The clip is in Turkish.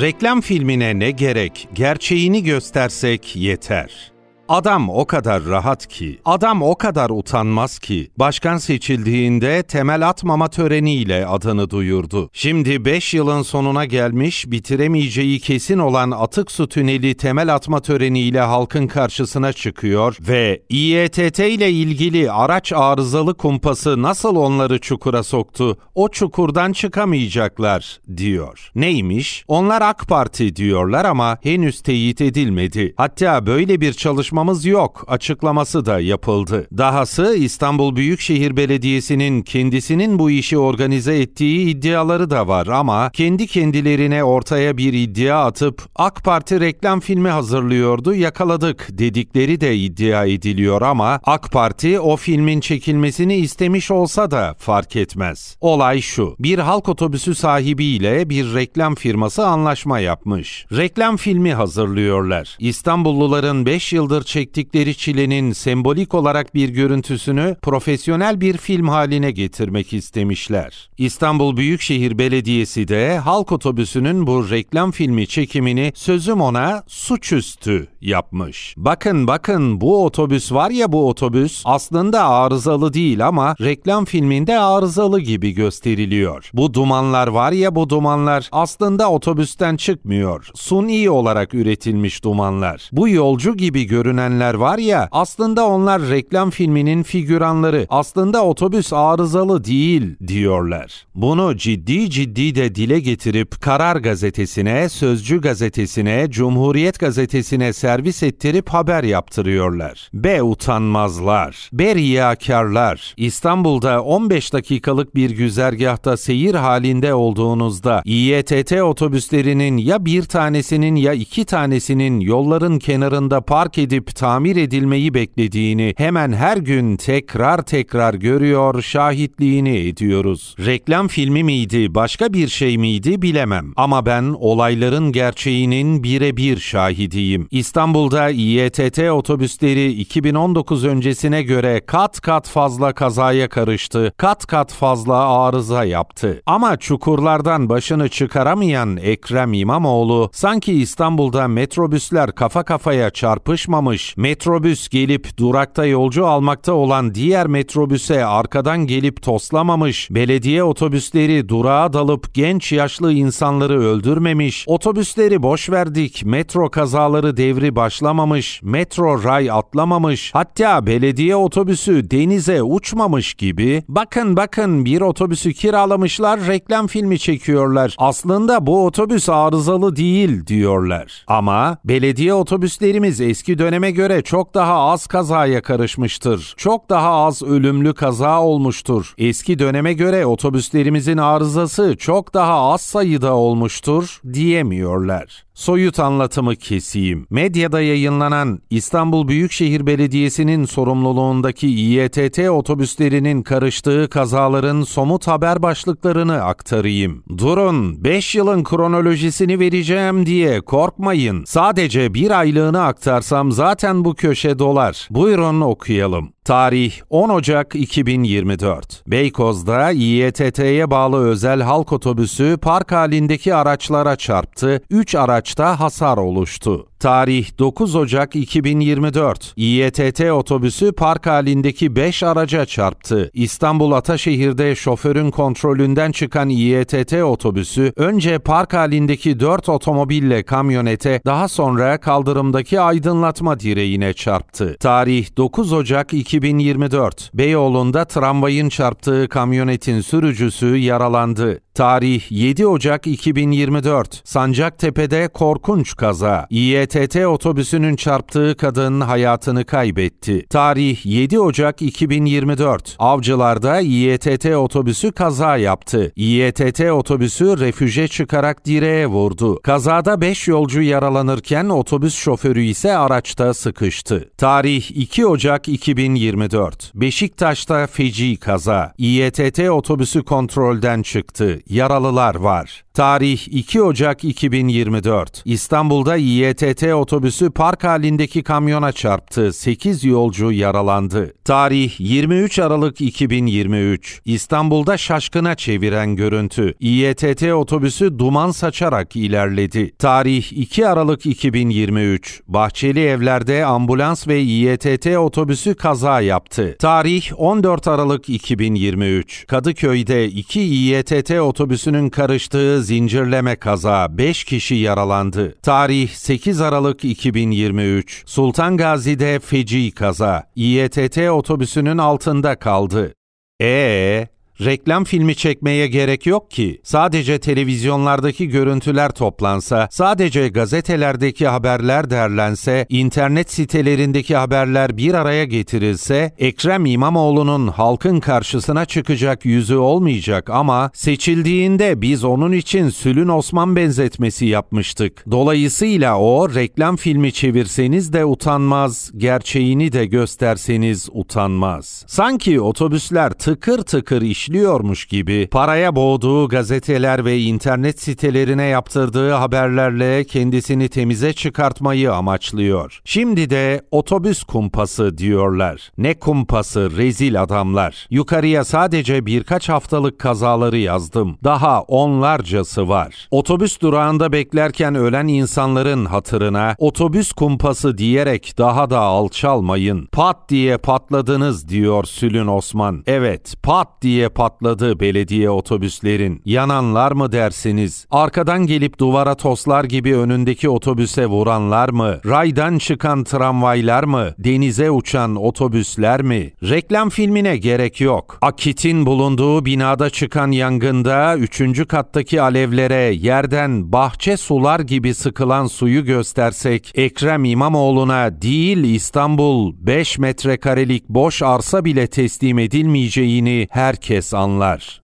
Reklam filmine ne gerek, gerçeğini göstersek yeter.'' Adam o kadar rahat ki, adam o kadar utanmaz ki, başkan seçildiğinde temel atmama töreniyle adını duyurdu. Şimdi 5 yılın sonuna gelmiş, bitiremeyeceği kesin olan atık su tüneli temel atma töreniyle halkın karşısına çıkıyor ve İETT ile ilgili araç arızalı kumpası nasıl onları çukura soktu, o çukurdan çıkamayacaklar diyor. Neymiş? Onlar AK Parti diyorlar ama henüz teyit edilmedi. Hatta böyle bir çalışma çalışmamız yok açıklaması da yapıldı. Dahası İstanbul Büyükşehir Belediyesi'nin kendisinin bu işi organize ettiği iddiaları da var ama kendi kendilerine ortaya bir iddia atıp AK Parti reklam filmi hazırlıyordu yakaladık dedikleri de iddia ediliyor ama AK Parti o filmin çekilmesini istemiş olsa da fark etmez. Olay şu. Bir halk otobüsü sahibiyle bir reklam firması anlaşma yapmış. Reklam filmi hazırlıyorlar. İstanbulluların 5 yıldır çektikleri çilenin sembolik olarak bir görüntüsünü profesyonel bir film haline getirmek istemişler. İstanbul Büyükşehir Belediyesi de halk otobüsünün bu reklam filmi çekimini sözüm ona suçüstü yapmış. Bakın bakın bu otobüs var ya bu otobüs aslında arızalı değil ama reklam filminde arızalı gibi gösteriliyor. Bu dumanlar var ya bu dumanlar aslında otobüsten çıkmıyor. Suni olarak üretilmiş dumanlar. Bu yolcu gibi görünüyor görünenler var ya aslında onlar reklam filminin figüranları. Aslında otobüs arızalı değil diyorlar. Bunu ciddi ciddi de dile getirip Karar Gazetesi'ne, Sözcü Gazetesi'ne, Cumhuriyet Gazetesi'ne servis ettirip haber yaptırıyorlar. B utanmazlar, B riyakarlar. İstanbul'da 15 dakikalık bir güzergahta seyir halinde olduğunuzda İETT otobüslerinin ya bir tanesinin ya iki tanesinin yolların kenarında park edip edilip tamir edilmeyi beklediğini hemen her gün tekrar tekrar görüyor, şahitliğini ediyoruz. Reklam filmi miydi, başka bir şey miydi bilemem ama ben olayların gerçeğinin birebir şahidiyim. İstanbul'da İETT otobüsleri 2019 öncesine göre kat kat fazla kazaya karıştı, kat kat fazla arıza yaptı. Ama çukurlardan başını çıkaramayan Ekrem İmamoğlu sanki İstanbul'da metrobüsler kafa kafaya çarpışmamış atlamış. Metrobüs gelip durakta yolcu almakta olan diğer metrobüse arkadan gelip toslamamış. Belediye otobüsleri durağa dalıp genç yaşlı insanları öldürmemiş. Otobüsleri boş verdik. Metro kazaları devri başlamamış. Metro ray atlamamış. Hatta belediye otobüsü denize uçmamış gibi. Bakın bakın bir otobüsü kiralamışlar reklam filmi çekiyorlar. Aslında bu otobüs arızalı değil diyorlar. Ama belediye otobüslerimiz eski döneme döneme göre çok daha az kazaya karışmıştır. Çok daha az ölümlü kaza olmuştur. Eski döneme göre otobüslerimizin arızası çok daha az sayıda olmuştur diyemiyorlar. Soyut anlatımı keseyim. Medyada yayınlanan İstanbul Büyükşehir Belediyesi'nin sorumluluğundaki İETT otobüslerinin karıştığı kazaların somut haber başlıklarını aktarayım. Durun, 5 yılın kronolojisini vereceğim diye korkmayın. Sadece bir aylığını aktarsam zaten bu köşe dolar. Buyurun okuyalım. Tarih 10 Ocak 2024. Beykoz'da İETT'ye bağlı özel halk otobüsü park halindeki araçlara çarptı, 3 araçta hasar oluştu. Tarih 9 Ocak 2024. İETT otobüsü park halindeki 5 araca çarptı. İstanbul Ataşehir'de şoförün kontrolünden çıkan İETT otobüsü önce park halindeki 4 otomobille kamyonete daha sonra kaldırımdaki aydınlatma direğine çarptı. Tarih 9 Ocak 2024. Beyoğlu'nda tramvayın çarptığı kamyonetin sürücüsü yaralandı. Tarih 7 Ocak 2024. Sancaktepe'de korkunç kaza. İETT otobüsünün çarptığı kadın hayatını kaybetti. Tarih 7 Ocak 2024. Avcılarda İETT otobüsü kaza yaptı. İETT otobüsü refüje çıkarak direğe vurdu. Kazada 5 yolcu yaralanırken otobüs şoförü ise araçta sıkıştı. Tarih 2 Ocak 2024. Beşiktaş'ta feci kaza. İETT otobüsü kontrolden çıktı yaralılar var. Tarih 2 Ocak 2024. İstanbul'da İETT otobüsü park halindeki kamyona çarptı. 8 yolcu yaralandı. Tarih 23 Aralık 2023. İstanbul'da şaşkına çeviren görüntü. İETT otobüsü duman saçarak ilerledi. Tarih 2 Aralık 2023. Bahçeli Evler'de ambulans ve İETT otobüsü kaza yaptı. Tarih 14 Aralık 2023. Kadıköy'de iki İETT otobüsünün karıştığı zincirleme kaza 5 kişi yaralandı. Tarih 8 Aralık 2023. Sultan Gazi'de feci kaza. İETT otobüsünün altında kaldı. E Reklam filmi çekmeye gerek yok ki. Sadece televizyonlardaki görüntüler toplansa, sadece gazetelerdeki haberler derlense, internet sitelerindeki haberler bir araya getirilse, Ekrem İmamoğlu'nun halkın karşısına çıkacak yüzü olmayacak ama seçildiğinde biz onun için Sülün Osman benzetmesi yapmıştık. Dolayısıyla o reklam filmi çevirseniz de utanmaz, gerçeğini de gösterseniz utanmaz. Sanki otobüsler tıkır tıkır işliyor bekliyormuş gibi paraya boğduğu gazeteler ve internet sitelerine yaptırdığı haberlerle kendisini temize çıkartmayı amaçlıyor. Şimdi de otobüs kumpası diyorlar. Ne kumpası rezil adamlar. Yukarıya sadece birkaç haftalık kazaları yazdım. Daha onlarcası var. Otobüs durağında beklerken ölen insanların hatırına otobüs kumpası diyerek daha da alçalmayın. Pat diye patladınız diyor Sülün Osman. Evet, pat diye patladı belediye otobüslerin. Yananlar mı dersiniz? Arkadan gelip duvara toslar gibi önündeki otobüse vuranlar mı? Raydan çıkan tramvaylar mı? Denize uçan otobüsler mi? Reklam filmine gerek yok. Akit'in bulunduğu binada çıkan yangında 3. kattaki alevlere yerden bahçe sular gibi sıkılan suyu göstersek Ekrem İmamoğlu'na değil İstanbul 5 metrekarelik boş arsa bile teslim edilmeyeceğini herkes insanlar.